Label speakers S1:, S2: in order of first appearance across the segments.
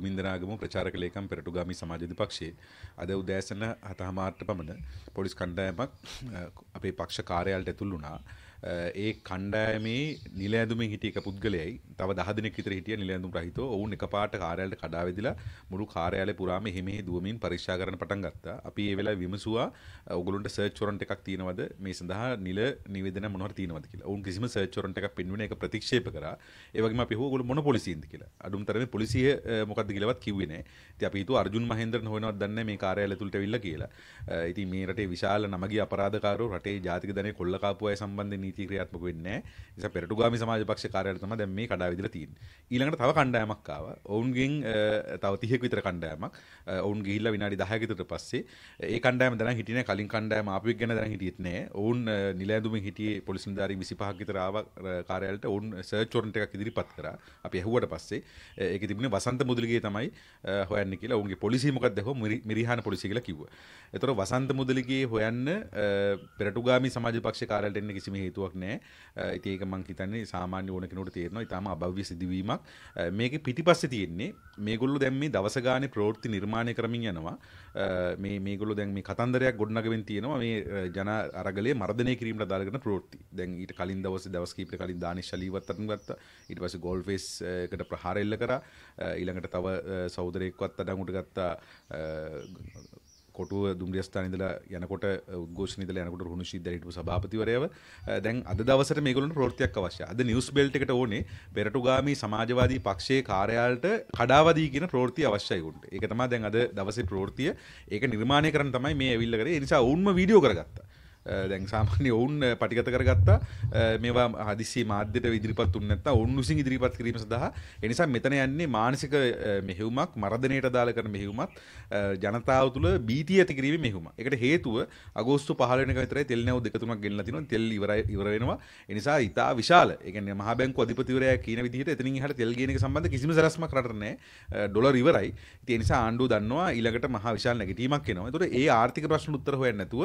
S1: කුමින්දරාගම ප්‍රචාරක ලේකම් පෙරටුගාමි සමාජවාදී පක්ෂයේ අද උදෑසන 7:00ට පමණ පොලිස් කණ්ඩායමක් අපේ පක්ෂ කාර්යාලයට ඇතුළු වුණා. ඒ කණ්ඩෑමේ නිලෑඳුම හිටියක පුද්ගලයයි තව දහදනෙක් විතර හිටිය නිලෑඳුම් රහිතව ඔවුන් එකපාරට කාර්යාලයට කඩා වැදිලා මුළු කාර්යාලය පුරාම එහෙමෙහි දුවමින් පරීක්ෂා කරන්න පටන් ගත්තා. අපි ඒ වෙලාවේ විමසුවා ඔයගොල්ලන්ට සර්ච් වොරන්ට් එකක් තියෙනවද මේ සඳහා නිල නිවේදන මොනවද තියෙනවද කියලා. ඔවුන් කිසිම සර්ච් වොරන්ට් එකක් පෙන්වුවේ නැහැ. ඒක ප්‍රතික්ෂේප කරා. ඒ වගේම අපි හුව ඔයගොල්ලෝ මොන පොලිසියෙන්ද කියලා. අඩුම තරමේ පොලිසිය මොකද්ද කියලාවත් කිව්වේ නැහැ. ඉතින් අපි හිතුවා අර්ජුන් මහේන්ද්‍රන් හොයනවත් දන්නේ මේ කාර්යාලය තුලට ඇවිල්ලා කියලා. ඉතින් මේ රටේ විශාල නමගිය අපරාධකාරෝ රටේ ජාතික ධනෙ කොල්ල කාපු අය සම්බන්ධයෙන් නීති ක්‍රියාත්මක වෙන්නේ නැහැ. නිසා පෙරටුගාමි සමාජ පක්ෂ කාර්යාලය තමයි දැන් මේ කඩාව විදිලා තියෙන්නේ. ඊළඟට තව කණ්ඩායමක් ආවා. ඔවුන්ගෙන් තව 30ක විතර කණ්ඩායමක්. ඔවුන් ගිහිල්ලා විනාඩි 10ක විතර පස්සේ ඒ කණ්ඩායම දැනන් හිටියේ කලින් කණ්ඩායම ආපුවෙක් ගැන දැනන් හිටියෙත් නැහැ. ඔවුන් නිලැඳුමින් හිටියේ පොලිස් නිලධාරීන් 25ක් විතර ආවා කාර්යාලයට. ඔවුන් සර්ච් වොරන්ට් එකක් ඉදිරිපත් කරා. අපි ඇහුවට පස්සේ ඒක තිබුණේ වසන්ත මුදලිගේ තමයි හොයන්න කියලා ඔවුන්ගේ පොලිසිය මොකක්ද හෝ මිරිහාන පොලිසිය කියලා කිව්වා. ඒතර වසන්ත මුදලිගේ හොයන්න පෙරටුගාමි සමාජ පක්ෂ කාර්යාලයට එන්න කිසිම හේතුවක් ගැටලුවක් නෑ ඉතින් ඒක මං හිතන්නේ සාමාන්‍ය ඕන කෙනෙකුට තේරෙනවා ඊටාම අභව්‍ය සිදුවීමක් මේකේ පිටිපස්සේ තියෙන්නේ මේගොල්ලෝ දැන් මේ දවස ගානේ ප්‍රවෘත්ති නිර්මාණය කරමින් යනවා මේ මේගොල්ලෝ දැන් මේ කතන්දරයක් ගොඩනගමින් තියෙනවා මේ ජන අරගලයේ මර්ධනය කිරීමට අදාළ කරන ප්‍රවෘත්ති දැන් ඊට කලින් දවසේ දවස් කීපයකට කලින් දානිෂ් අලීවත් අතන් ගත්තා ඊට පස්සේ ගෝල්ෆේස් එකට ප්‍රහාර එල්ල කරා ඊළඟට තව සහෝදරයෙක්වත් අඩංගුට ගත්තා කොටුව දුම්රියස්ථානඉදල යනකොට ගෝෂනිද යනකට හුණු සිද්ධරට සභාපතිවරයව දැන් අද දවසට මේගලන් ප්‍රෘතියක් අවශ්‍ය අද නිියස් බෙල්ට්ට ඕනේ පෙරටුගාමි සමාජවාදී පක්ෂයේ කාරයාලට කඩාවදීගෙන ප්‍රෘති අවශ්‍යයකුන්ට එක තමා දැන් අද දවස ප්‍රෘතිය ඒක නිර්මාණය කරන තමයි මේ ඇවිල්ලකර නිසා උන්ම වීඩියෝ කරගත්තා දැන් සාමාන්‍ය ඔවුන් පටිගත කරගත්තා මේවා හදිසි මාධ්‍යයට ඉදිරිපත් වුනේ නැත්නම් ඔවුන් විසින් ඉදිරිපත් කිරීම සඳහා ඒ නිසා මෙතන යන්නේ මානසික මෙහෙයුමක් මරදණයට දාලා කරන මෙහෙයුමක් ජනතාව තුළ බීතිය ඇති කිරීමේ මෙහෙයුමක්. ඒකට හේතුව අගෝස්තු 15 වෙනිදා විතරයි තෙල් නැව් දෙක තුනක් ගෙනලා තිනවා. තෙල් ඉවරයි ඉවර වෙනවා. ඒ නිසා ඉතා විශාල. ඒ කියන්නේ මහා බැංකුව අධිපතිවරයා කියන විදිහට එතනින් එහාට තෙල් ගේන එක සම්බන්ධ කිසිම සැලැස්මක් රටට නැහැ. ඩොලර් ඉවරයි. ඉතින් ඒ නිසා ආණ්ඩුව දන්නවා ඊළඟට මහා විශාල නැගිටීමක් එනවා. ඒතකොට ඒ ආර්ථික ප්‍රශ්න උත්තර හොයන්න නැතුව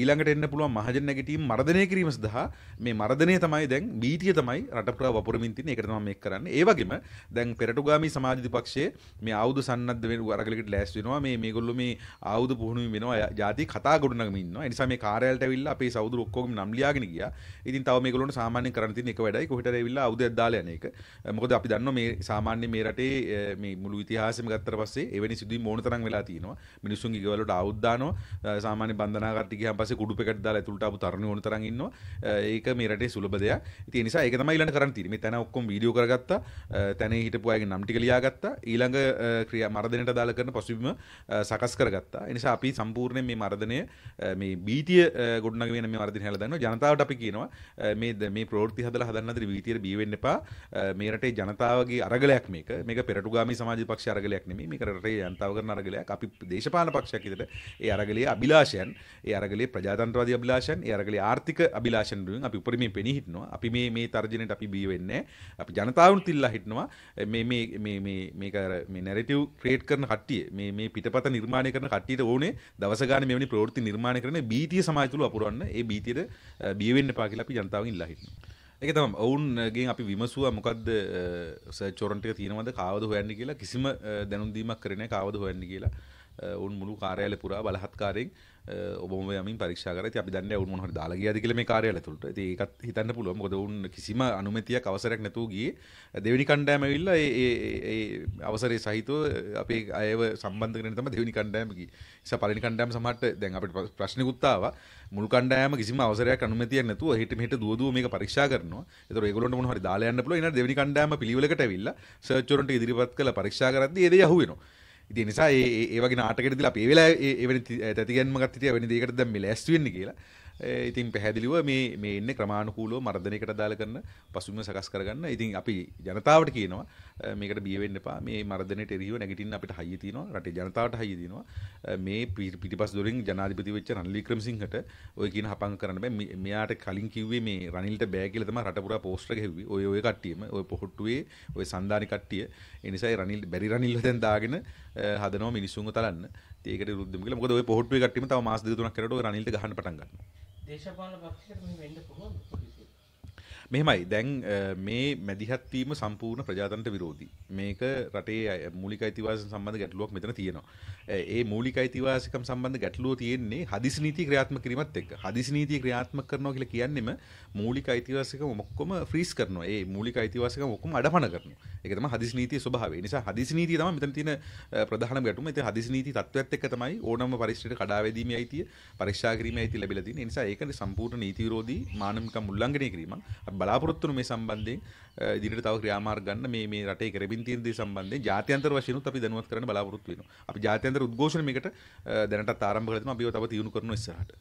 S1: ඊළඟට වෙන්න පුළුවන් මහජන නැගිටීම් මර්ධනය කිරීම සඳහා මේ මර්ධනය තමයි දැන් බීතිය තමයි රටපුරා වපුරමින් තින්නේ ඒකට තමයි මේක කරන්නේ ඒ වගේම දැන් පෙරටුගාමි සමාජ විපක්ෂයේ මේ ආයුධ සන්නද්ධ වෙන අරගලකට ලෑස්ති වෙනවා මේ මේගොල්ලෝ මේ ආයුධ පුහුණු වෙනවා ಜಾති කතා ගොඩනගමින් ඉන්නවා ඒ නිසා මේ කාර්යාලයට ඇවිල්ලා අපේ සහෝදර ඔක්කොම නම් ලියාගෙන ගියා ඉතින් තව මේගොල්ලොන්ට සාමාන්‍යයෙන් කරන්න තියෙන එක වැඩයි කොහෙට ඇවිල්ලා ආයුධයක් දාලා යන එක මොකද අපි දන්නවා මේ සාමාන්‍ය මේ රටේ මේ මුළු ඉතිහාසෙම ගත්තට පස්සේ එවැනි සිදුවීම් ඕන තරම් වෙලා තියෙනවා මිනිස්සුන්ගේ ගෙවල් වලට ආයුධ දානවා සාමාන්‍ය බන්ධනාගාරට ගියාන් පස්සේ කුඩුප කට දාලා තුළටපු තරුණ ඕන තරන් ඉන්නවා ඒක මේ රටේ සුලබ දෙයක් ඉතින් ඒ නිසා ඒක තමයි ඊළඟ කරන්න තියෙන්නේ මේ තැන ඔක්කොම වීඩියෝ කරගත්තා තැනේ හිටපු අයගේ නම් ටික ලියාගත්තා ඊළඟ ක්‍රියා මර්ධනයට දාලා කරන පසුබිම සකස් කරගත්තා ඒ නිසා අපි සම්පූර්ණයෙන් මේ මර්ධනය මේ බීතිය ගොඩනග වෙන මේ මර්ධනය හැලලා දන්නවා ජනතාවට අපි කියනවා මේ මේ ප්‍රවෘත්ති හදලා හදන්න හදන විීතියට බිය වෙන්න එපා මේ රටේ ජනතාවගේ අරගලයක් මේක මේක පෙරටුගාමි සමාජ පක්ෂ අරගලයක් නෙමෙයි මේක රටේ ජනතාව කරන අරගලයක් අපි දේශපාලන පක්ෂයක් විදිහට ඒ අරගලයේ අභිලාෂයන් ඒ අරගලයේ ප්‍රජාතන්ත්‍ර ආර්ථිකවාදී අභිලාෂයන් ඒ අරගලේ ආර්ථික අභිලාෂයන් වලින් අපි උපරිමයෙන් පෙනී හිටිනවා. අපි මේ මේ තර්ජනයට අපි බිය වෙන්නේ අපි ජනතාවුන් තිල්ලා හිටිනවා. මේ මේ මේ මේ මේක අර මේ නැරටිව් ක්‍රියේට් කරන කට්ටිය මේ මේ පිටපත නිර්මාණය කරන කට්ටියට ඕනේ දවස ගානේ මෙවැනි ප්‍රවෘත්ති නිර්මාණය කරන බීතිය සමාජ තුල අපුරවන්න. ඒ බීතියට බිය වෙන්න එපා කියලා අපි ජනතාවගෙන් ඉල්ලා හිටිනවා. ඒක තම ඔවුන්ගේ අපි විමසුව මොකක්ද සචෝරන්ටක තියෙනවද කාවද හොයන්න කියලා කිසිම දැනුන්දීමක් කරන කාවද හොයන්න කියලා ඔවුන් මුළු කාර්යාල පුරා බලහත්කාරයෙන් ඔබම යමින් පරීක්ෂා කරලා ඉතින් අපි දන්නේ ඔවුන් මොන හරි දාලා ගියාද කියලා මේ කාර්යාලය තුළට. ඉතින් ඒකත් හිතන්න පුළුවන්. මොකද ඔවුන් කිසිම අනුමැතියක් අවසරයක් නැතුව ගියේ දෙවෙනි කණ්ඩායම ඇවිල්ලා ඒ ඒ ඒ අවසරයේ සහිතව අපේ අයව සම්බන්ධ කරගෙන තමයි දෙවෙනි කණ්ඩායම ගියේ. ඉතින් පළවෙනි කණ්ඩායම සමහරට දැන් අපිට ප්‍රශ්නිකුත් ආවා. මුළු කණ්ඩායම කිසිම අවසරයක් අනුමැතියක් නැතුව හෙට මෙහෙට දුව දුව මේක පරීක්ෂා කරනවා. ඒතකොට ඒගොල්ලන්ට මොන හරි දාලා යන්න පුළුවන්. ඊළඟ දෙවෙනි කණ්ඩායම පිළිවෙලකට ඇවිල්ලා සර්ච් වලට ඉදිරිපත් කළ පරීක්ෂා කරද්දී ඒ දේ අහුවෙනවා. ඉති නිසා ඒවගේ නාටකෙටදිල අපේ වෙලා එවැනි තැතිගැන්මගත් තිය වැනි දෙකටද මේ ලැස්වෙන්න කියලා ඉතින් පැහැදිලිව මේ මේ ඉන්න ක්‍රමාණුකූලව මර්ධනයකට දාල කරන පසුබිම සකස් කරගන්න. ඉතින් අපි ජනතාවට කියනවා මේකට බිය වෙන්න එපා. මේ මර්ධනයට එරෙහිව නැගිටින්න අපිට හයිය තියෙනවා. රටේ ජනතාවට හයිය තියෙනවා. මේ පිටිපස් දොරින් ජනාධිපති වෙච්ච රනිල් වික්‍රමසිංහට ඔය කියන හපං කරන්න බෑ. මෙයාට කලින් කිව්වේ මේ රනිල්ට බෑ කියලා තමයි රට පුරා පෝස්ටර් එක හෙව්වේ. ඔය ඔය කට්ටියම ඔය පොහොට්ටුවේ ඔය සන්දානි කට්ටිය. ඒ නිසායි රනිල් බැරි රනිල්ව දැන් දාගෙන හදනවා මිනිස්සුන්ව තලන්න. ඒකට විරුද්ධව කියලා. මොකද ඔය පොහොට්ටුවේ කට්ටියම තව මාස දෙක තුනක් කරලා ඔය රනිල්ට ගහන්න පටන් ගන්නවා. දේශපාලන පක්ෂයකට මෙහෙම වෙන්න පුළුවන්ද? මෙහෙමයි දැන් මේ මැදිහත්වීම සම්පූර්ණ ප්‍රජාතන්ට විරෝධී මේක රටේ මූලික අයිතිවාසිකම් සම්බන්ධ ගැටලුවක් මෙතන තියෙනවා ඒ මූලික අයිතිවාසිකම් සම්බන්ධ ගැටලුව තියෙන්නේ හදිසි නීති ක්‍රියාත්මක කිරීමත් එක්ක හදිසි නීති ක්‍රියාත්මක කරනවා කියලා කියන්නේම මූලික අයිතිවාසිකම් ඔක්කොම ෆ්‍රීස් කරනවා ඒ මූලික අයිතිවාසිකම් ඔක්කොම අඩපණ කරනවා ඒක තමයි හදිසි නීතියේ ස්වභාවය නිසා හදිසි නීතිය තමයි මෙතන තියෙන ප්‍රධානම ගැටුම ඉතින් හදිසි නීති තත්ත්වයක් එක්ක තමයි ඕනම පරිශ්‍රයට කඩා වැදීමේ අයිතිය පරීක්ෂා කිරීමේ අයිතිය ලැබිලා තියෙන නිසා ඒක සම්පූර්ණ නීති විරෝධී මානමික මුල්ලංඝනය කිරීමක් බලාපොරොත්තුන මේ සම්බන්ධයෙන් ඉදිරියට තව ක්‍රියාමාර්ග ගන්න මේ මේ රටේ කරමින් තියෙන දේ සම්බන්ධයෙන් ජාත්‍යන්තර වශයෙන්ුත් අපි දැනුවත් කරන්න බලාපොරොත්තු වෙනවා. අපි ජාත්‍යන්තර උද්ඝෝෂණ මේකට දැනටත් ආරම්භ කරලා තිනවා අපිව තව තියුණු කරනවා ඉස්සරහට.